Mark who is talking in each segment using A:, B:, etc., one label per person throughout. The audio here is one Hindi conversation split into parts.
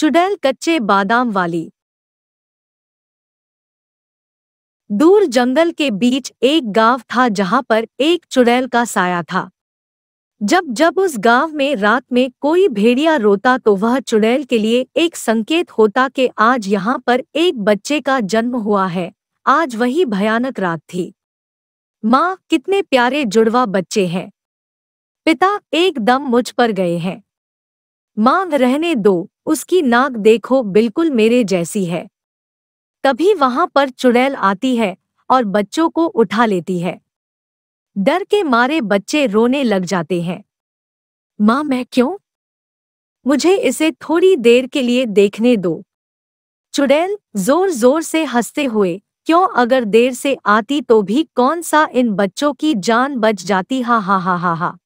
A: चुड़ैल कच्चे बादाम वाली दूर जंगल के बीच एक गांव था जहां पर एक चुड़ैल का साया था जब जब उस गांव में रात में कोई भेड़िया रोता तो वह चुड़ैल के लिए एक संकेत होता कि आज यहां पर एक बच्चे का जन्म हुआ है आज वही भयानक रात थी माँ कितने प्यारे जुड़वा बच्चे हैं पिता एकदम मुझ पर गए हैं मां रहने दो उसकी नाक देखो बिल्कुल मेरे जैसी है तभी वहां पर चुड़ैल आती है और बच्चों को उठा लेती है डर के मारे बच्चे रोने लग जाते हैं माँ मैं क्यों मुझे इसे थोड़ी देर के लिए देखने दो चुड़ैल जोर जोर से हंसते हुए क्यों अगर देर से आती तो भी कौन सा इन बच्चों की जान बच जाती हा हा हा हा हा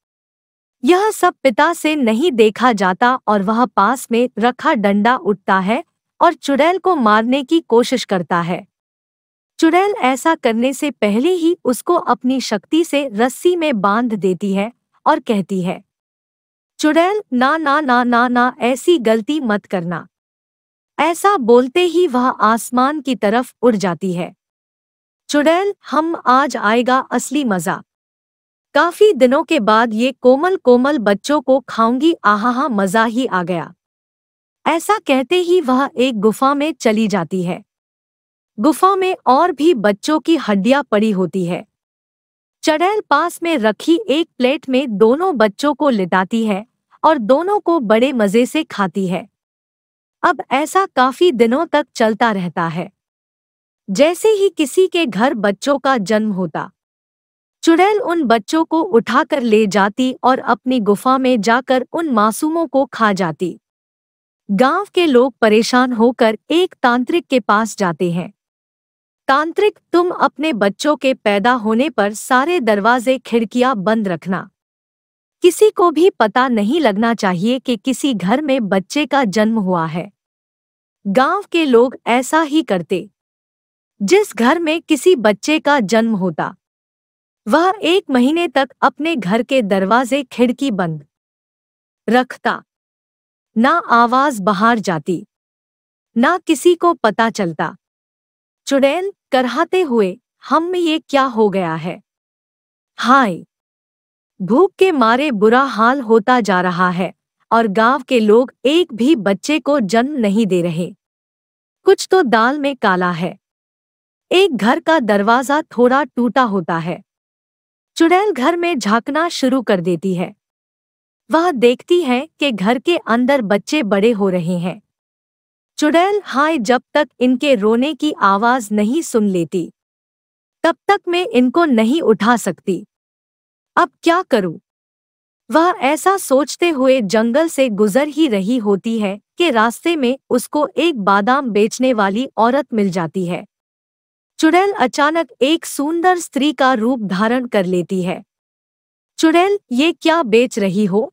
A: यह सब पिता से नहीं देखा जाता और वह पास में रखा डंडा उठता है और चुड़ैल को मारने की कोशिश करता है चुड़ैल ऐसा करने से पहले ही उसको अपनी शक्ति से रस्सी में बांध देती है और कहती है चुड़ैल ना ना ना ना ना ऐसी गलती मत करना ऐसा बोलते ही वह आसमान की तरफ उड़ जाती है चुड़ैल हम आज आएगा असली मजा काफी दिनों के बाद ये कोमल कोमल बच्चों को खाऊंगी आहाहा मजा ही आ गया ऐसा कहते ही वह एक गुफा में चली जाती है गुफा में और भी बच्चों की हड्डियां पड़ी होती है चड़ैल पास में रखी एक प्लेट में दोनों बच्चों को लिटाती है और दोनों को बड़े मजे से खाती है अब ऐसा काफी दिनों तक चलता रहता है जैसे ही किसी के घर बच्चों का जन्म होता चुड़ैल उन बच्चों को उठाकर ले जाती और अपनी गुफा में जाकर उन मासूमों को खा जाती गांव के लोग परेशान होकर एक तांत्रिक के पास जाते हैं तांत्रिक तुम अपने बच्चों के पैदा होने पर सारे दरवाजे खिड़कियां बंद रखना किसी को भी पता नहीं लगना चाहिए कि किसी घर में बच्चे का जन्म हुआ है गांव के लोग ऐसा ही करते जिस घर में किसी बच्चे का जन्म होता वह एक महीने तक अपने घर के दरवाजे खिड़की बंद रखता ना आवाज बाहर जाती ना किसी को पता चलता चुड़ैल करहाते हुए हम में ये क्या हो गया है हाय भूख के मारे बुरा हाल होता जा रहा है और गांव के लोग एक भी बच्चे को जन्म नहीं दे रहे कुछ तो दाल में काला है एक घर का दरवाजा थोड़ा टूटा होता है चुड़ैल घर में झांकना शुरू कर देती है वह देखती है कि घर के अंदर बच्चे बड़े हो रहे हैं चुड़ैल हाय जब तक इनके रोने की आवाज नहीं सुन लेती तब तक मैं इनको नहीं उठा सकती अब क्या करूं? वह ऐसा सोचते हुए जंगल से गुजर ही रही होती है कि रास्ते में उसको एक बादाम बेचने वाली औरत मिल जाती है चुड़ैल अचानक एक सुंदर स्त्री का रूप धारण कर लेती है चुड़ैल ये क्या बेच रही हो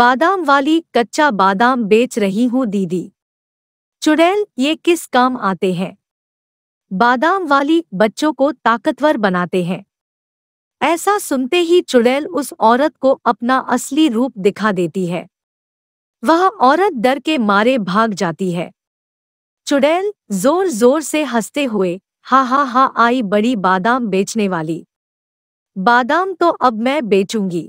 A: बादाम वाली कच्चा बादाम बेच रही हूँ दीदी चुड़ैल ये किस काम आते हैं बादाम वाली बच्चों को ताकतवर बनाते हैं ऐसा सुनते ही चुड़ैल उस औरत को अपना असली रूप दिखा देती है वह औरत डर के मारे भाग जाती है चुड़ैल जोर जोर से हंसते हुए हा हा हा आई बड़ी बादाम बेचने वाली बादाम तो अब मैं बेचूंगी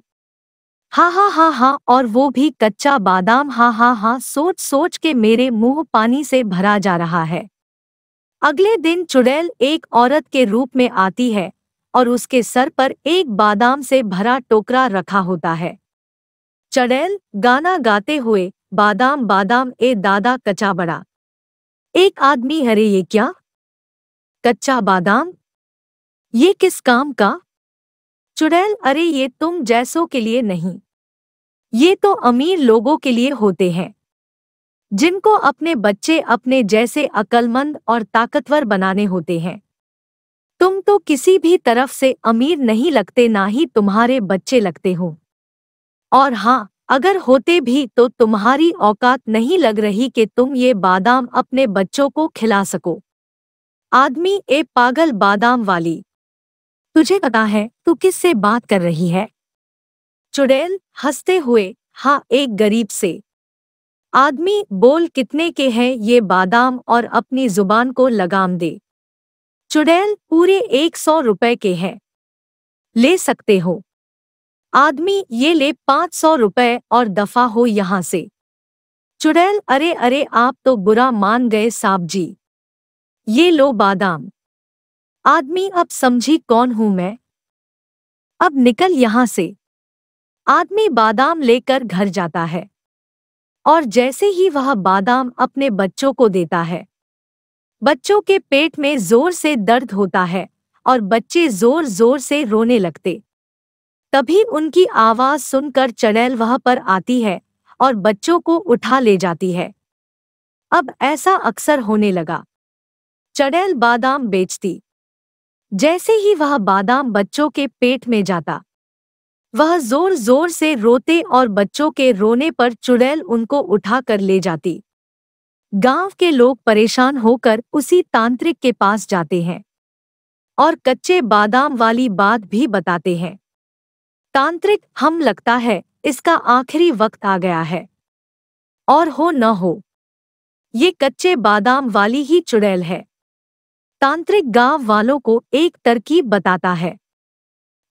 A: हा हा हा हा और वो भी कच्चा बादाम हा हा हा सोच सोच के मेरे मुंह पानी से भरा जा रहा है अगले दिन चुड़ैल एक औरत के रूप में आती है और उसके सर पर एक बादाम से भरा टोकरा रखा होता है चुड़ैल गाना गाते हुए बादाम बादाम ए दादा कचा बड़ा एक आदमी हरे ये क्या कच्चा बादाम ये किस काम का चुड़ैल अरे ये तुम जैसों के लिए नहीं ये तो अमीर लोगों के लिए होते हैं जिनको अपने बच्चे अपने जैसे अकलमंद और ताकतवर बनाने होते हैं तुम तो किसी भी तरफ से अमीर नहीं लगते ना ही तुम्हारे बच्चे लगते हो और हाँ अगर होते भी तो तुम्हारी औकात नहीं लग रही कि तुम ये बादाम अपने बच्चों को खिला सको आदमी ए पागल बादाम वाली तुझे पता है तू किस से बात कर रही है चुड़ैल हंसते हुए हाँ एक गरीब से आदमी बोल कितने के हैं ये बादाम और अपनी जुबान को लगाम दे चुड़ैल पूरे एक सौ रुपए के हैं ले सकते हो आदमी ये ले पांच सौ रुपए और दफा हो यहां से चुड़ैल अरे अरे आप तो बुरा मान गए साहब जी ये लो बादाम आदमी अब समझी कौन हूं मैं अब निकल यहां से आदमी बादाम लेकर घर जाता है और जैसे ही वह बादाम अपने बच्चों को देता है बच्चों के पेट में जोर से दर्द होता है और बच्चे जोर जोर से रोने लगते तभी उनकी आवाज सुनकर चड़ैल वह पर आती है और बच्चों को उठा ले जाती है अब ऐसा अक्सर होने लगा चड़ैल बादाम बेचती जैसे ही वह बादाम बच्चों के पेट में जाता वह जोर जोर से रोते और बच्चों के रोने पर चुड़ैल उनको उठा कर ले जाती गांव के लोग परेशान होकर उसी तांत्रिक के पास जाते हैं और कच्चे बादाम वाली बात भी बताते हैं तांत्रिक हम लगता है इसका आखिरी वक्त आ गया है और हो न हो ये कच्चे बादाम वाली ही चुड़ैल है तांत्रिक गांव वालों को एक तरकीब बताता है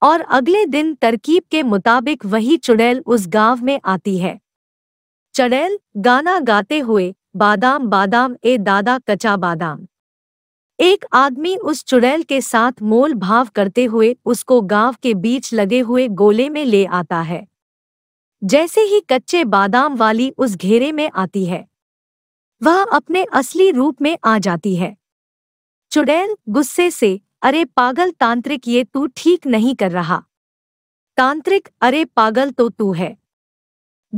A: और अगले दिन तरकीब के मुताबिक वही चुड़ैल उस गांव में आती है चुड़ैल गाना गाते हुए बादाम बादाम ए दादा कचा बादाम एक आदमी उस चुड़ैल के साथ मोल भाव करते हुए उसको गांव के बीच लगे हुए गोले में ले आता है जैसे ही कच्चे बादाम वाली उस घेरे में आती है वह अपने असली रूप में आ जाती है चुड़ैल गुस्से से अरे पागल तांत्रिक ये तू ठीक नहीं कर रहा तांत्रिक अरे पागल तो तू है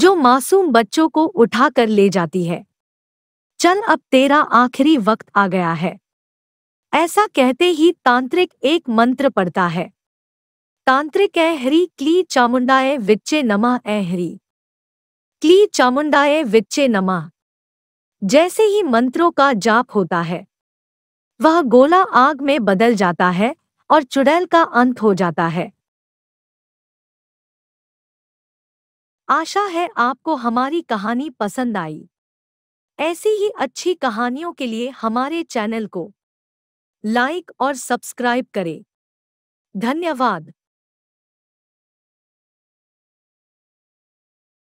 A: जो मासूम बच्चों को उठा कर ले जाती है चल अब तेरा आखिरी वक्त आ गया है ऐसा कहते ही तांत्रिक एक मंत्र पढ़ता है तांत्रिक ए हरी क्ली चामुंडाए विच्चे नमा ए हरी क्ली चामुंडाए विच्चे नमा जैसे ही मंत्रों का जाप होता है वह गोला आग में बदल जाता है और चुड़ैल का अंत हो जाता है आशा है आपको हमारी कहानी पसंद आई ऐसी ही अच्छी कहानियों के लिए हमारे चैनल को लाइक और सब्सक्राइब करें धन्यवाद